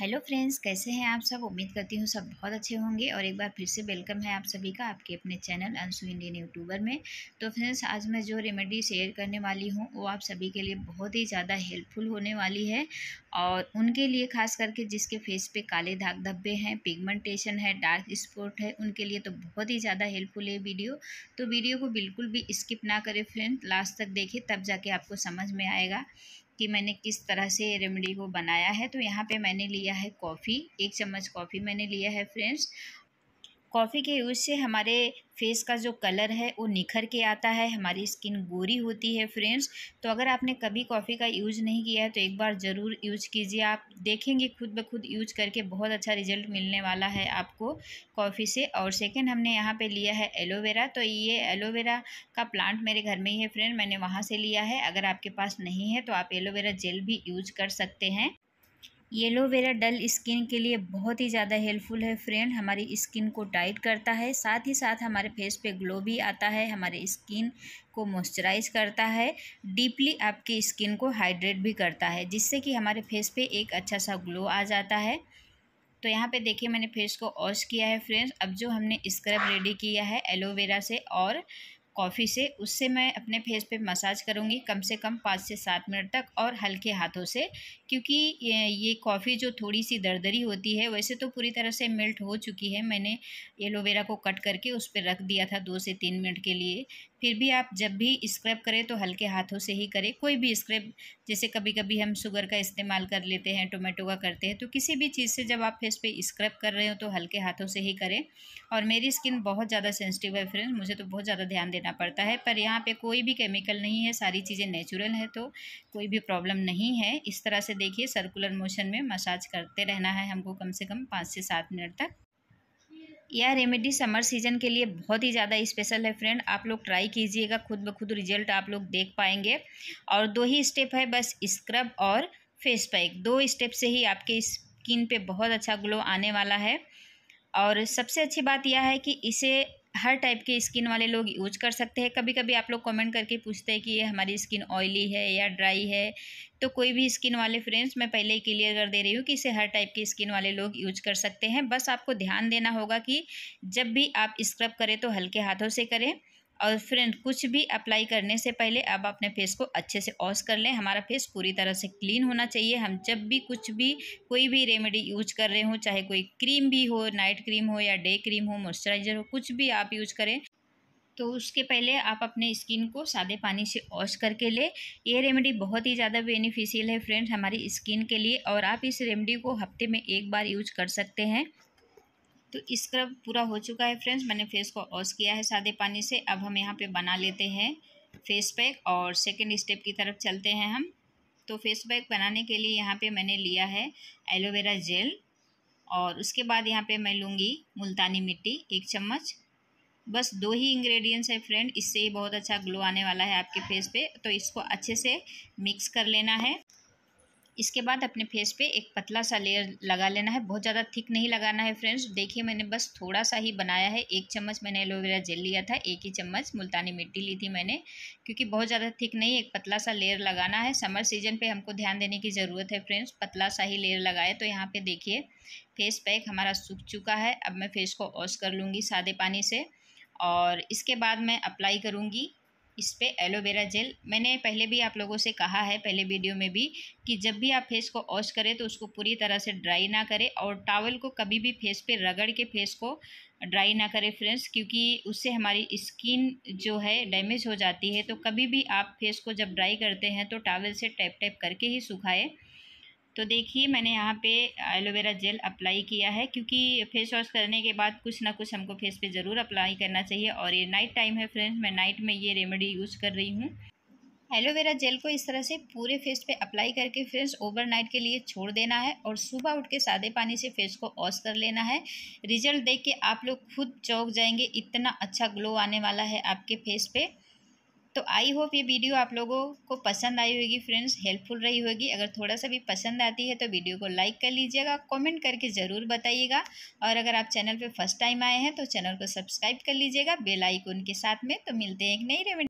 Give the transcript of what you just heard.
hello friends कैसे हैं आप सब उम्मीद करती हूँ सब बहुत अच्छे होंगे और एक बार फिर से वेलकम है आप सभी का आपके अपने चैनल अंशु इंडियन यूट्यूबर में तो फ्रेंड्स आज मैं जो रेमेडी शेयर करने वाली हूँ वो आप सभी के लिए बहुत ही ज़्यादा हेल्पफुल होने वाली है और उनके लिए खास करके जिसके फेस पे काले धाक धब्बे हैं पिगमेंटेशन है डार्क स्पॉट है उनके लिए तो बहुत ही ज़्यादा हेल्पफुल है वीडियो तो वीडियो को बिल्कुल भी स्किप ना करें फ्रेंड लास्ट तक देखें तब जाके आपको समझ में आएगा कि मैंने किस तरह से रेमेडी को बनाया है तो यहाँ पे मैंने लिया है कॉफ़ी एक चम्मच कॉफ़ी मैंने लिया है फ्रेंड्स कॉफ़ी के यूज़ से हमारे फेस का जो कलर है वो निखर के आता है हमारी स्किन गोरी होती है फ्रेंड्स तो अगर आपने कभी कॉफ़ी का यूज़ नहीं किया है तो एक बार ज़रूर यूज़ कीजिए आप देखेंगे खुद ब खुद यूज करके बहुत अच्छा रिजल्ट मिलने वाला है आपको कॉफ़ी से और सेकेंड हमने यहाँ पे लिया है एलोवेरा तो ये एलोवेरा का प्लांट मेरे घर में ही है फ्रेंड मैंने वहाँ से लिया है अगर आपके पास नहीं है तो आप एलोवेरा जेल भी यूज कर सकते हैं येलोवेरा डल स्किन के लिए बहुत ही ज़्यादा हेल्पफुल है फ्रेंड हमारी स्किन को टाइट करता है साथ ही साथ हमारे फेस पे ग्लो भी आता है हमारे स्किन को मॉइस्चराइज करता है डीपली आपकी स्किन को हाइड्रेट भी करता है जिससे कि हमारे फेस पे एक अच्छा सा ग्लो आ जाता है तो यहाँ पे देखिए मैंने फेस को वॉश किया है फ्रेंड्स अब जो हमने स्क्रब रेडी किया है एलोवेरा से और कॉफ़ी से उससे मैं अपने फेस पे मसाज करूँगी कम से कम पाँच से सात मिनट तक और हल्के हाथों से क्योंकि ये कॉफ़ी जो थोड़ी सी दरदरी होती है वैसे तो पूरी तरह से मेल्ट हो चुकी है मैंने एलोवेरा को कट करके उस पर रख दिया था दो से तीन मिनट के लिए फिर भी आप जब भी स्क्रब करें तो हल्के हाथों से ही करें कोई भी स्क्रब जैसे कभी कभी हम शुगर का इस्तेमाल कर लेते हैं टोमेटो का करते हैं तो किसी भी चीज़ से जब आप फेस पे स्क्रब कर रहे हो तो हल्के हाथों से ही करें और मेरी स्किन बहुत ज़्यादा सेंसिटिव है फ्रेंड मुझे तो बहुत ज़्यादा ध्यान देना करना पड़ता है पर यहाँ पे कोई भी केमिकल नहीं है सारी चीज़ें नेचुरल है तो कोई भी प्रॉब्लम नहीं है इस तरह से देखिए सर्कुलर मोशन में मसाज करते रहना है हमको कम से कम पाँच से सात मिनट तक यह रेमेडी समर सीजन के लिए बहुत ही ज़्यादा स्पेशल है फ्रेंड आप लोग ट्राई कीजिएगा खुद ब खुद रिजल्ट आप लोग देख पाएंगे और दो ही स्टेप है बस स्क्रब और फेस पैक दो स्टेप से ही आपके स्किन पे बहुत अच्छा ग्लो आने वाला है और सबसे अच्छी बात यह है कि इसे हर टाइप के स्किन वाले लोग यूज कर सकते हैं कभी कभी आप लोग कमेंट करके पूछते हैं कि ये हमारी स्किन ऑयली है या ड्राई है तो कोई भी स्किन वाले फ्रेंड्स मैं पहले ही क्लियर कर दे रही हूँ कि इसे हर टाइप के स्किन वाले लोग यूज कर सकते हैं बस आपको ध्यान देना होगा कि जब भी आप स्क्रब करें तो हल्के हाथों से करें और फ्रेंड कुछ भी अप्लाई करने से पहले आप अपने फेस को अच्छे से वॉश कर लें हमारा फेस पूरी तरह से क्लीन होना चाहिए हम जब भी कुछ भी कोई भी रेमेडी यूज कर रहे हो चाहे कोई क्रीम भी हो नाइट क्रीम हो या डे क्रीम हो मॉइस्चराइजर हो कुछ भी आप यूज करें तो उसके पहले आप अपने स्किन को सादे पानी से वॉश करके ले ये रेमेडी बहुत ही ज़्यादा बेनिफिशियल है फ्रेंड्स हमारी स्किन के लिए और आप इस रेमेडी को हफ्ते में एक बार यूज कर सकते हैं तो स्क्रब पूरा हो चुका है फ्रेंड्स मैंने फेस को वॉश किया है सादे पानी से अब हम यहाँ पे बना लेते हैं फेस पैक और सेकेंड स्टेप की तरफ चलते हैं हम तो फेस पैक बनाने के लिए यहाँ पे मैंने लिया है एलोवेरा जेल और उसके बाद यहाँ पे मैं लूँगी मुल्तानी मिट्टी एक चम्मच बस दो ही इंग्रेडिएंट्स है फ्रेंड इससे ही बहुत अच्छा ग्लो आने वाला है आपके फेस पे तो इसको अच्छे से मिक्स कर लेना है इसके बाद अपने फेस पे एक पतला सा लेयर लगा लेना है बहुत ज़्यादा थिक नहीं लगाना है फ्रेंड्स देखिए मैंने बस थोड़ा सा ही बनाया है एक चम्मच मैंने एलोवेरा जेल लिया था एक ही चम्मच मुल्तानी मिट्टी ली थी मैंने क्योंकि बहुत ज़्यादा थिक नहीं एक पतला सा लेयर लगाना है समर सीजन पर हमको ध्यान देने की ज़रूरत है फ्रेंड्स पतला सा ही लेयर लगाए तो यहाँ पर देखिए फेस पैक हमारा सूख चुका है अब मैं फेस को वॉश कर लूँगी सादे पानी से और इसके बाद मैं अप्लाई करूँगी इस पर एलोवेरा जेल मैंने पहले भी आप लोगों से कहा है पहले वीडियो में भी कि जब भी आप फेस को वॉश करें तो उसको पूरी तरह से ड्राई ना करें और टावल को कभी भी फेस पे रगड़ के फेस को ड्राई ना करें फ्रेंड्स क्योंकि उससे हमारी स्किन जो है डैमेज हो जाती है तो कभी भी आप फेस को जब ड्राई करते हैं तो टावल से टैप टैप करके ही सुखाएँ तो देखिए मैंने यहाँ पे एलोवेरा जेल अप्लाई किया है क्योंकि फेस वॉश करने के बाद कुछ ना कुछ हमको फेस पे ज़रूर अप्लाई करना चाहिए और ये नाइट टाइम है फ्रेंड्स मैं नाइट में ये रेमेडी यूज़ कर रही हूँ एलोवेरा जेल को इस तरह से पूरे फेस पे अप्लाई करके फ्रेंड्स ओवरनाइट के लिए छोड़ देना है और सुबह उठ के सादे पानी से फेस को वॉश कर लेना है रिजल्ट देख के आप लोग खुद चौंक जाएंगे इतना अच्छा ग्लो आने वाला है आपके फेस पे तो आई होप ये वीडियो आप लोगों को पसंद आई होगी फ्रेंड्स हेल्पफुल रही होगी अगर थोड़ा सा भी पसंद आती है तो वीडियो को लाइक कर लीजिएगा कमेंट करके ज़रूर बताइएगा और अगर आप चैनल पे फर्स्ट टाइम आए हैं तो चैनल को सब्सक्राइब कर लीजिएगा बेल आइकन के साथ में तो मिलते हैं एक नई रेमेडी